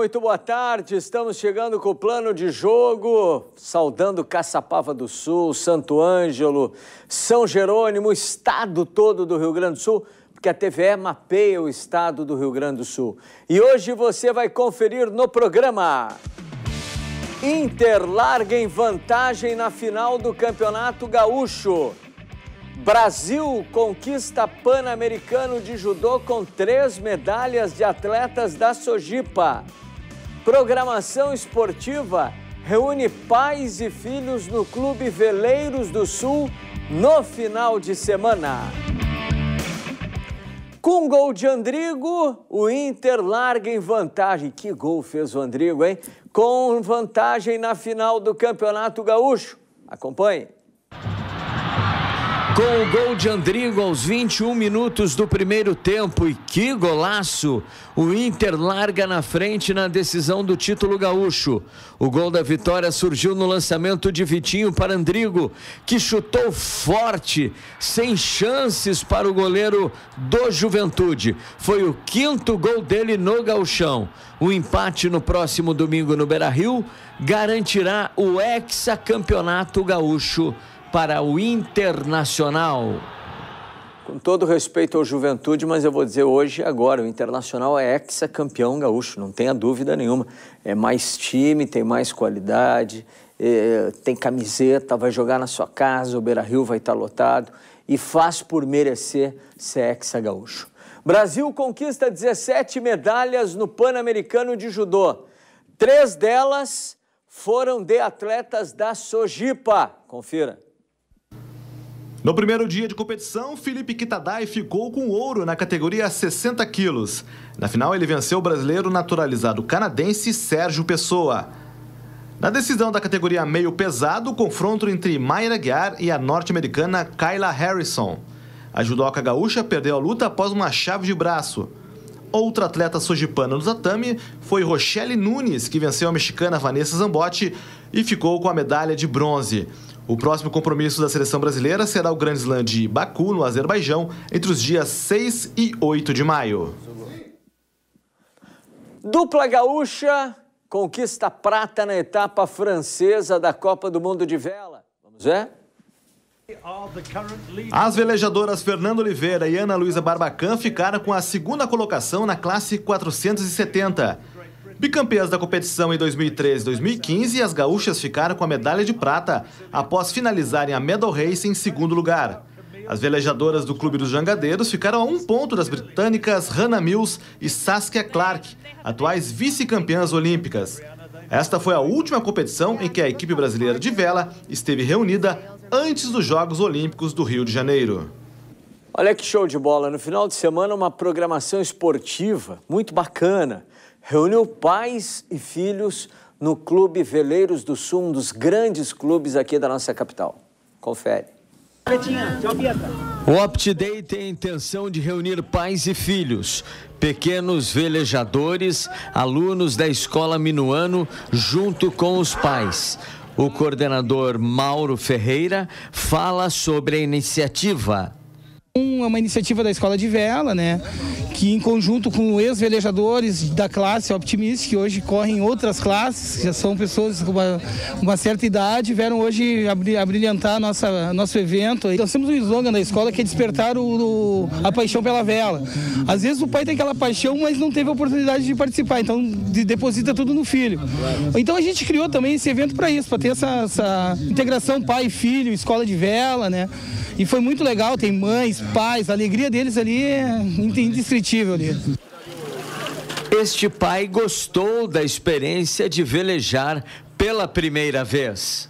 muito boa tarde. Estamos chegando com o plano de jogo, saudando Caçapava do Sul, Santo Ângelo, São Jerônimo, o estado todo do Rio Grande do Sul, porque a TVE mapeia o estado do Rio Grande do Sul. E hoje você vai conferir no programa. Inter larga em vantagem na final do Campeonato Gaúcho. Brasil conquista Pan-Americano de Judô com três medalhas de atletas da Sojipa. Programação esportiva reúne pais e filhos no Clube Veleiros do Sul no final de semana. Com gol de Andrigo, o Inter larga em vantagem. Que gol fez o Andrigo, hein? Com vantagem na final do Campeonato Gaúcho. Acompanhe. Com o gol de Andrigo aos 21 minutos do primeiro tempo e que golaço! O Inter larga na frente na decisão do título gaúcho. O gol da vitória surgiu no lançamento de Vitinho para Andrigo, que chutou forte, sem chances para o goleiro do Juventude. Foi o quinto gol dele no gauchão. O empate no próximo domingo no Beira-Rio garantirá o hexacampeonato gaúcho para o Internacional. Com todo respeito ao Juventude, mas eu vou dizer hoje, agora, o Internacional é ex-campeão gaúcho, não tenha dúvida nenhuma. É mais time, tem mais qualidade, é, tem camiseta, vai jogar na sua casa, o Beira-Rio vai estar lotado e faz por merecer ser ex-gaúcho. Brasil conquista 17 medalhas no Pan-Americano de Judô. Três delas foram de atletas da Sojipa. Confira. No primeiro dia de competição, Felipe Kitadai ficou com ouro na categoria 60 quilos. Na final, ele venceu o brasileiro naturalizado canadense Sérgio Pessoa. Na decisão da categoria meio pesado, o confronto entre Mayra Guiar e a norte-americana Kyla Harrison. A judoca gaúcha perdeu a luta após uma chave de braço. Outra atleta sojipana no tatame foi Rochelle Nunes, que venceu a mexicana Vanessa Zambotti e ficou com a medalha de bronze. O próximo compromisso da seleção brasileira será o Grand Slam de Baku, no Azerbaijão, entre os dias 6 e 8 de maio. Dupla gaúcha conquista prata na etapa francesa da Copa do Mundo de Vela. Vamos ver? As velejadoras Fernanda Oliveira e Ana Luísa Barbacan ficaram com a segunda colocação na classe 470. Bicampeãs da competição em 2013 e 2015, as gaúchas ficaram com a medalha de prata após finalizarem a medal race em segundo lugar. As velejadoras do Clube dos Jangadeiros ficaram a um ponto das britânicas Hannah Mills e Saskia Clark, atuais vice-campeãs olímpicas. Esta foi a última competição em que a equipe brasileira de vela esteve reunida antes dos Jogos Olímpicos do Rio de Janeiro. Olha que show de bola! No final de semana, uma programação esportiva muito bacana reuniu pais e filhos no Clube Veleiros do Sul, um dos grandes clubes aqui da nossa capital. Confere. O Opt Day tem a intenção de reunir pais e filhos, pequenos velejadores, alunos da escola Minuano, junto com os pais. O coordenador Mauro Ferreira fala sobre a iniciativa. É uma iniciativa da escola de vela, né? que em conjunto com ex-velejadores da classe Optimist, que hoje correm outras classes, já são pessoas com uma, uma certa idade, vieram hoje abrilhantar nossa, nosso evento. Nós temos um slogan da escola que é despertar o, o, a paixão pela vela. Às vezes o pai tem aquela paixão, mas não teve a oportunidade de participar, então de, deposita tudo no filho. Então a gente criou também esse evento para isso, para ter essa, essa integração pai filho, escola de vela, né? E foi muito legal, tem mães, pais, a alegria deles ali é indescritível ali. Este pai gostou da experiência de velejar pela primeira vez.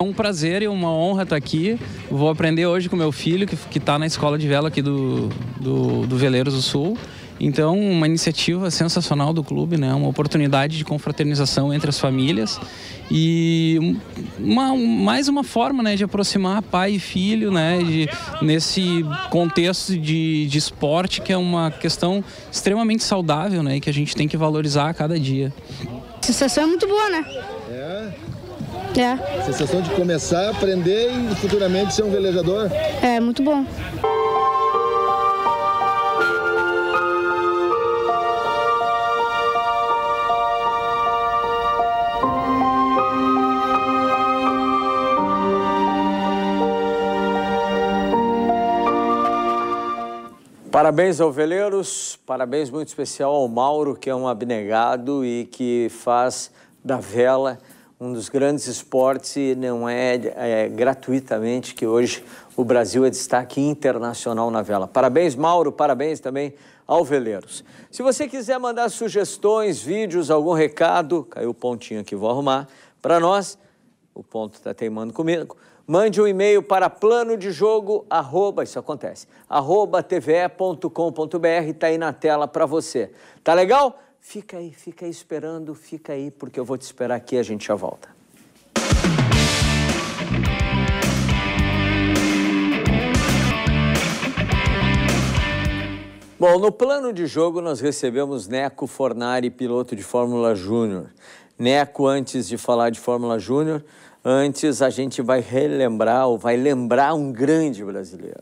É um prazer e uma honra estar tá aqui. Vou aprender hoje com meu filho, que está na escola de vela aqui do, do, do Veleiros do Sul. Então, uma iniciativa sensacional do clube, né? Uma oportunidade de confraternização entre as famílias e uma, mais uma forma, né, de aproximar pai e filho, né, de, nesse contexto de, de esporte que é uma questão extremamente saudável, né, e que a gente tem que valorizar a cada dia. A sensação é muito boa, né? É. É. Sensação de começar, aprender e futuramente ser um velejador? É, muito bom. Parabéns, ovelheiros. Parabéns muito especial ao Mauro, que é um abnegado e que faz da vela um dos grandes esportes e não é, é, gratuitamente que hoje o Brasil é destaque internacional na vela. Parabéns, Mauro. Parabéns também ao Veleiros. Se você quiser mandar sugestões, vídeos, algum recado, caiu o pontinho aqui, vou arrumar, para nós, o ponto está teimando comigo, Mande um e-mail para plano de jogo, arroba, isso acontece, arroba tve.com.br, está aí na tela para você. Tá legal? Fica aí, fica aí esperando, fica aí, porque eu vou te esperar aqui e a gente já volta. Bom, no plano de jogo nós recebemos Neco Fornari, piloto de Fórmula Júnior. Neco, antes de falar de Fórmula Júnior, Antes, a gente vai relembrar ou vai lembrar um grande brasileiro.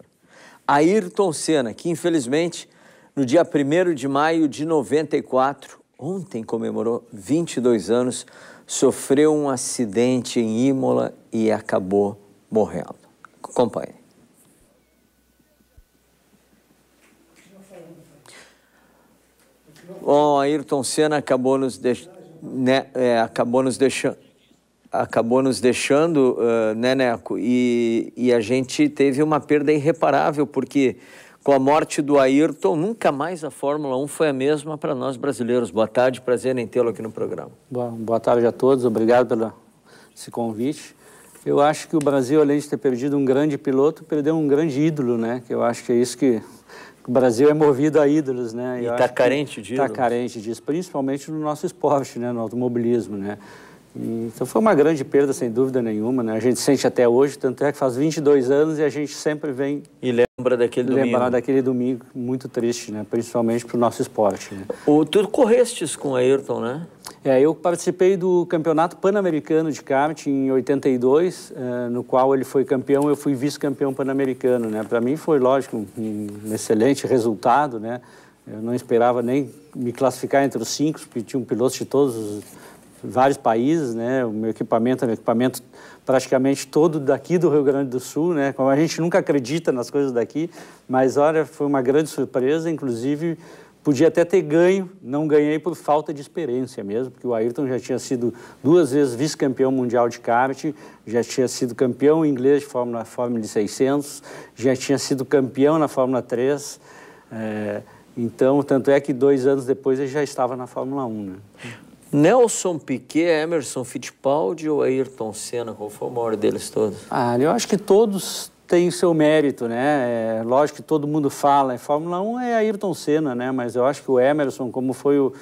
Ayrton Senna, que infelizmente, no dia 1 de maio de 94, ontem comemorou 22 anos, sofreu um acidente em Imola e acabou morrendo. Acompanhe. Bom, Ayrton Senna acabou nos, deix... né? é, acabou nos deixando acabou nos deixando, uh, né, Neco? E, e a gente teve uma perda irreparável, porque com a morte do Ayrton, nunca mais a Fórmula 1 foi a mesma para nós brasileiros. Boa tarde, prazer em tê-lo aqui no programa. Boa, boa tarde a todos, obrigado pelo esse convite. Eu acho que o Brasil, além de ter perdido um grande piloto, perdeu um grande ídolo, né? Que eu acho que é isso que o Brasil é movido a ídolos, né? E está carente disso. Está carente disso, principalmente no nosso esporte, né? No automobilismo, né? E, então foi uma grande perda, sem dúvida nenhuma, né? A gente sente até hoje, tanto é que faz 22 anos e a gente sempre vem... E lembra daquele lembrar domingo. Lembrar daquele domingo, muito triste, né? Principalmente para o nosso esporte, né? O, tu correstes com o Ayrton, né? É, eu participei do Campeonato Pan-Americano de Kart em 82, eh, no qual ele foi campeão, eu fui vice-campeão pan-americano, né? Para mim foi, lógico, um, um excelente resultado, né? Eu não esperava nem me classificar entre os cinco, porque tinha um piloto de todos os vários países, né? O meu equipamento é meu equipamento praticamente todo daqui do Rio Grande do Sul, né? Como a gente nunca acredita nas coisas daqui, mas olha, foi uma grande surpresa, inclusive podia até ter ganho, não ganhei por falta de experiência mesmo, porque o Ayrton já tinha sido duas vezes vice-campeão mundial de kart, já tinha sido campeão inglês de Fórmula, Fórmula 600, já tinha sido campeão na Fórmula 3, é, eh, então, tanto é que dois anos depois ele já estava na Fórmula 1. Né? Nelson Piquet, Emerson Fittipaldi ou Ayrton Senna? Qual foi o maior deles todos? Ah, eu acho que todos têm o seu mérito, né? É, lógico que todo mundo fala, em Fórmula 1 é Ayrton Senna, né? Mas eu acho que o Emerson, como foi o,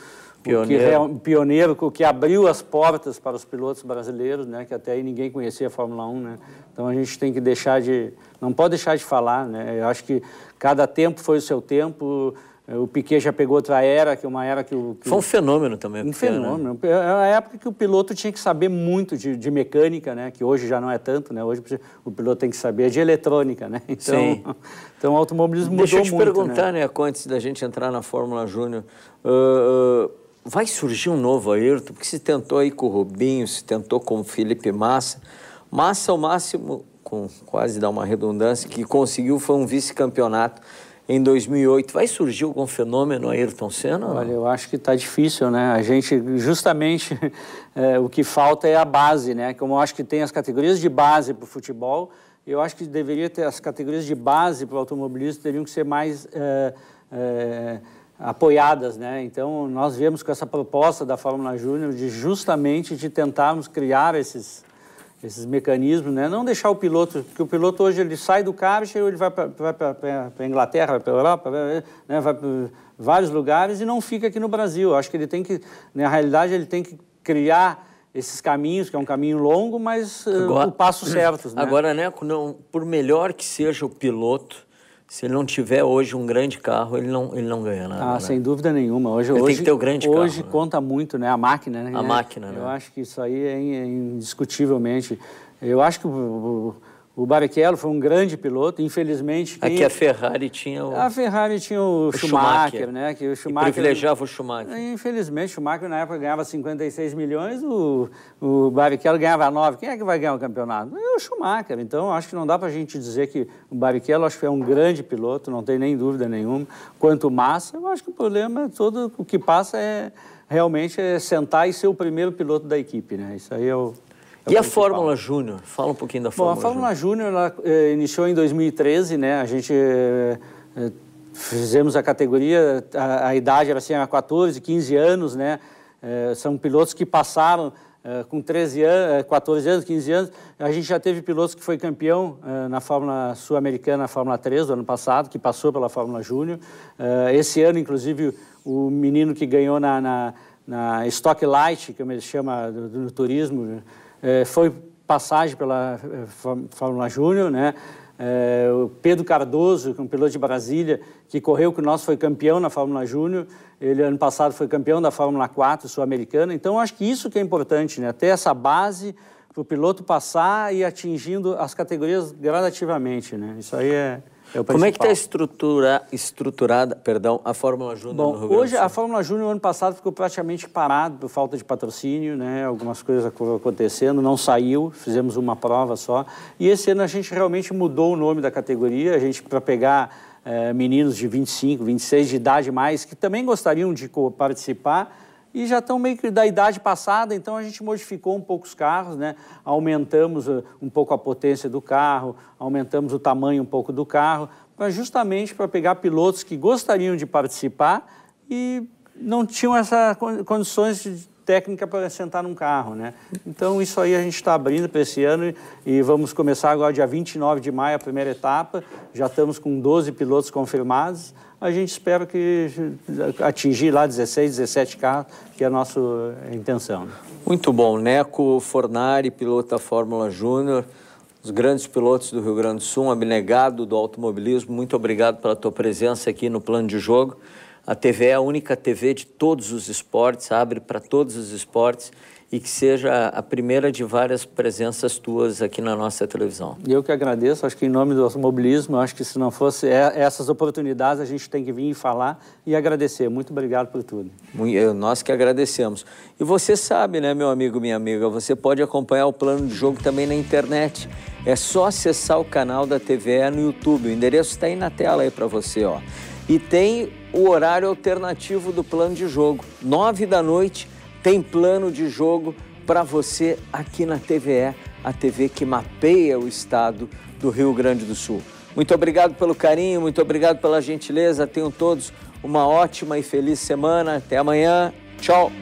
pioneiro. O que, pioneiro, que abriu as portas para os pilotos brasileiros, né? Que até aí ninguém conhecia a Fórmula 1, né? Então a gente tem que deixar de... Não pode deixar de falar, né? Eu acho que cada tempo foi o seu tempo... É, o Piquet já pegou outra era, que é uma era que o. Que Foi um fenômeno também. Um fenômeno. Né? É uma é época que o piloto tinha que saber muito de, de, mecânica, né? Que hoje já não é tanto, né? Hoje o piloto tem que saber de eletrônica, né? Então, Sim. então o automobilismo Deixa mudou muito. Deixa eu te muito, perguntar, né? né? Antes da gente entrar na Fórmula Júnior, uh, uh, vai surgir um novo Ayrton? Porque se tentou aí com o Rubinho, se tentou com o Felipe Massa. Massa, o máximo, com quase dar uma redundância, que conseguiu foi um vice-campeonato em 2008. Vai surgir algum fenômeno Ayrton Senna? Olha, eu acho que está difícil, né? A gente, justamente, é, o que falta é a base, né? Como eu acho que tem as categorias de base para o futebol, eu acho que deveria ter as categorias de base para o automobilismo teriam que ser mais é, é, apoiadas, né? Então, nós viemos com essa proposta da Fórmula Júnior de justamente de tentarmos criar esses esses mecanismos, né? Não deixar o piloto, porque o piloto hoje ele sai do carro, ele vai para a Inglaterra, vai para a Europa, né? vai para vários lugares e não fica aqui no Brasil. Acho que ele tem que, né? na realidade, ele tem que criar esses caminhos, que é um caminho longo, mas eh, agora, uh, o passo certo. Né? Agora, né, por melhor que seja o piloto, se ele não tiver hoje um grande carro, ele não, ele não ganha nada. Ah, né? sem dúvida nenhuma. Hoje, hoje, tem que ter o um grande hoje carro. Hoje né? conta né? muito, né? A máquina, né? A máquina, Eu né? Eu acho que isso aí é, é indiscutivelmente. Eu acho que o, o Barrichello foi um grande piloto, infelizmente. Quem... Aqui a Ferrari tinha o. A Ferrari tinha o, o Schumacher, Schumacher, né? Que o Schumacher. E privilegiava o Schumacher. Infelizmente, o Schumacher na época ganhava 56 milhões, o, o Barrichello ganhava 9. Quem é que vai ganhar o campeonato? É o Schumacher. Então, acho que não dá para a gente dizer que o Barrichello acho que é um grande piloto, não tem nem dúvida nenhuma. Quanto massa, eu acho que o problema é todo o que passa é realmente é sentar e ser o primeiro piloto da equipe, né? Isso aí é o é e a Fórmula Júnior? Fala um pouquinho da Fórmula Bom, a Fórmula Júnior eh, iniciou em 2013, né? A gente eh, eh, fizemos a categoria, a, a, idade era assim, a 14, 15 anos, né? são pilotos que passaram com 13 anos, 14 anos, 15 anos. A gente já teve pilotos que foi campeão na Fórmula Sul-Americana, na Fórmula 3 do ano passado, que passou pela Fórmula Júnior. esse ano, inclusive, o menino que ganhou na, na, na Stock Light, como é ele chama, do, do turismo, é, foi passagem pela eh, Fórmula Júnior, né? É, o Pedro Cardoso, é um piloto de Brasília, que correu com nós, foi campeão na Fórmula Júnior. Ele, ano passado, foi campeão da Fórmula 4 sul-americana. Então, acho que isso que é importante, né? Ter essa base para o piloto passar e atingindo as categorias gradativamente, né? Isso aí é... Como é que está estrutura, estruturada perdão, a Fórmula Júnior no Rio Hoje a Fórmula Júnior ano passado ficou praticamente parado por falta de patrocínio, né? algumas coisas acontecendo, não saiu, fizemos uma prova só. E esse ano a gente realmente mudou o nome da categoria, a gente para pegar é, meninos de 25, 26 de idade mais, que também gostariam de participar, e já estão meio que da idade passada, então a gente modificou um pouco os carros, né? aumentamos eh, um pouco a potência do carro, aumentamos o tamanho um pouco do carro, justamente para pegar pilotos que gostariam de participar e não tinham essas condições de técnica para sentar num carro, né? Então, isso aí a gente está abrindo para esse ano e vamos começar agora dia 29 de maio a primeira etapa. Já estamos com 12 pilotos confirmados. A gente espera que atingir lá 16, 17 carros, que é a nossa intenção. Muito bom. Neco Fornari, piloto da Fórmula Júnior, os grandes pilotos do Rio Grande do Sul, um abnegado do automobilismo. Muito obrigado pela tua presença aqui no Plano de Jogo a TV é a única TV de todos os esportes, abre para todos os esportes e que seja a primeira de várias presenças tuas aqui na nossa televisão. E eu que agradeço, acho que em nome do automobilismo, acho que se não fosse é, essas oportunidades, a gente tem que vir e falar e agradecer. Muito obrigado por tudo. Eh, nós que agradecemos. E você sabe, né, meu amigo, minha amiga, você pode acompanhar o plano de jogo também na internet. É só acessar o canal da TVE no YouTube. O endereço está aí na tela aí para você, ó. E tem o horário alternativo do plano de jogo. Nove da noite tem plano de jogo para você aqui na TVE, a TV que mapeia o estado do Rio Grande do Sul. Muito obrigado pelo carinho, muito obrigado pela gentileza. Tenham todos uma ótima e feliz semana. Até amanhã. Tchau.